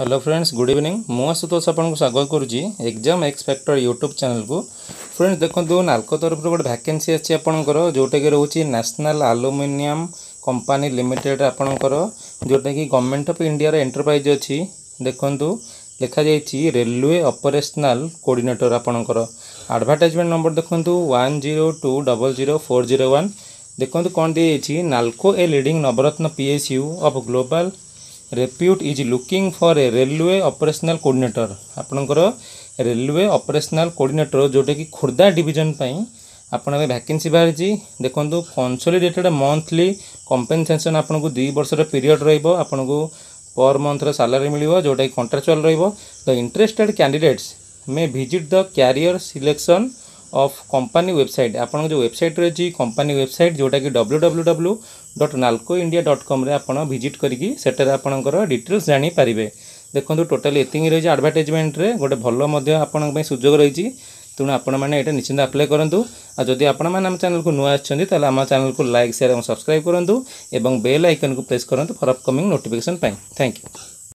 hello friends good evening ମୁଁ ଆଶୁତୋଷ ଆପଣଙ୍କୁ ସ୍ୱାଗତ କରୁଛି ଏକ୍ଜାମ୍ ଏକ୍ସପେକ୍ଟର ୟୁଟ୍ୟୁବ୍ ଚ୍ୟାନେଲକୁ ଫ୍ରେଣ୍ଡସ୍ ଦେଖନ୍ତୁ ନାଲ୍କୋ ତରଫରୁ ଗୋଟେ ଭ୍ୟାକେନ୍ସି ଆସିଛି ଆପଣଙ୍କର ଯେଉଁଟାକି ରହୁଛି ନ୍ୟାସନାଲ୍ ଆଲୁମିନିୟମ୍ କମ୍ପାନୀ ଲିମିଟେଡ଼୍ ଆପଣଙ୍କର ଯେଉଁଟାକି ଗଭର୍ଣ୍ଣମେଣ୍ଟ ଅଫ୍ ଇଣ୍ଡିଆର ଏଣ୍ଟରପ୍ରାଇଜ୍ ଅଛି ଦେଖନ୍ତୁ ଲେଖାଯାଇଛି ରେଲୱେ ଅପରେସନାଲ୍ କୋଡ଼ିନେଟର୍ ଆପଣଙ୍କର ଆଡ଼ଭର୍ଟାଇଜମେଣ୍ଟ ନମ୍ବର ଦେଖନ୍ତୁ one zero two double zero four zero one ଦେଖନ୍ତୁ କ'ଣ ଦିଆଯାଇଛି Nalco a leading Navratna PSU of global repute is looking for a railway operational coordinator ଆପଣଙ୍କର ରେଲୱେ ଅପରେସନାଲ୍ କୋଡ଼ିନେଟର୍ ଯେଉଁଟାକି ଖୋର୍ଦ୍ଧା ଡିଭିଜନ୍ ପାଇଁ ଆପଣଙ୍କ ଭ୍ୟାକେନ୍ସି ବାହାରିଛି ଦେଖନ୍ତୁ କନ୍ସୋଲିଡେଟେଡ୍ ମନ୍ଥଲି କମ୍ପେନସେସନ୍ ଆପଣଙ୍କୁ ଦୁଇ ବର୍ଷର ପିରିୟଡ଼ ରହିବ ଆପଣଙ୍କୁ ପର୍ ମନ୍ଥର ସାଲାରୀ ମିଳିବ ଯେଉଁଟାକି କଣ୍ଟ୍ରାକ୍ଚୁଆଲ୍ ରହିବ the interested candidates may visit the career selection of company website ଆପଣଙ୍କ ଯେଉଁ ୱେବସାଇଟ୍ ରହିଛି କମ୍ପାନୀ ୱେବସାଇଟ୍ ଯେଉଁଟାକି W W W dot Nalco India dot କମ୍ରେ ଆପଣ ଭିଜିଟ୍ କରିକି ସେଠାରେ ଆପଣଙ୍କର ଡିଟେଲ୍ସ ଜାଣିପାରିବେ ଦେଖନ୍ତୁ ଟୋଟାଲି ଏତିକି ରହିଛି ଆଡ଼ଭାର୍ଟାଇଜମେଣ୍ଟରେ ଗୋଟେ ଭଲ ମଧ୍ୟ ଆପଣଙ୍କ ପାଇଁ ସୁଯୋଗ ରହିଛି ତେଣୁ ଆପଣମାନେ ଏଇଟା ନିଶ୍ଚିନ୍ତ ଆପ୍ଲାଏ କରନ୍ତୁ ଆଉ ଯଦି ଆପଣମାନେ ଆମ ଚ୍ୟାନେଲକୁ ନୂଆ ଆସିଛନ୍ତି ତାହେଲେ ଆମ ଚ୍ୟାନେଲକୁ ଲାଇକ୍ ସେୟାର ଏବଂ ସବସ୍କ୍ରାଇବ୍ କରନ୍ତୁ ଏବଂ ବେଲ୍ ଆଇକନ୍କୁ ପ୍ରେସ୍ କରନ୍ତୁ ଫର ଅପକମିଂ ନୋଟିଫିକେସନ୍ ପାଇଁ ଥ୍ୟାଙ୍କ ୟୁ